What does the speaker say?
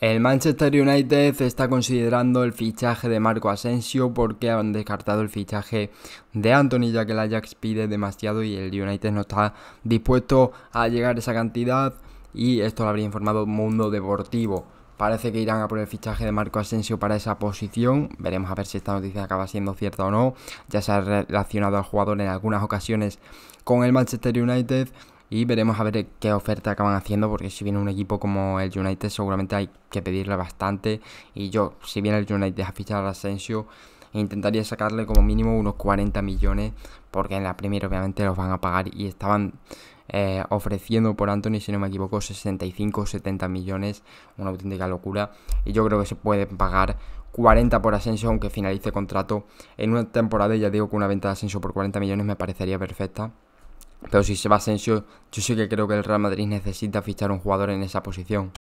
El Manchester United está considerando el fichaje de Marco Asensio porque han descartado el fichaje de Anthony ya que el Ajax pide demasiado y el United no está dispuesto a llegar a esa cantidad y esto lo habría informado Mundo Deportivo. Parece que irán a por el fichaje de Marco Asensio para esa posición. Veremos a ver si esta noticia acaba siendo cierta o no. Ya se ha relacionado al jugador en algunas ocasiones con el Manchester United y veremos a ver qué oferta acaban haciendo, porque si viene un equipo como el United, seguramente hay que pedirle bastante. Y yo, si viene el United a fichar a Asensio, intentaría sacarle como mínimo unos 40 millones, porque en la primera obviamente los van a pagar y estaban eh, ofreciendo por Anthony, si no me equivoco, 65 o 70 millones, una auténtica locura. Y yo creo que se pueden pagar 40 por Asensio, aunque finalice contrato en una temporada, ya digo que una venta de Asensio por 40 millones me parecería perfecta. Pero si se va Asensio, yo sí que creo que el Real Madrid necesita fichar un jugador en esa posición.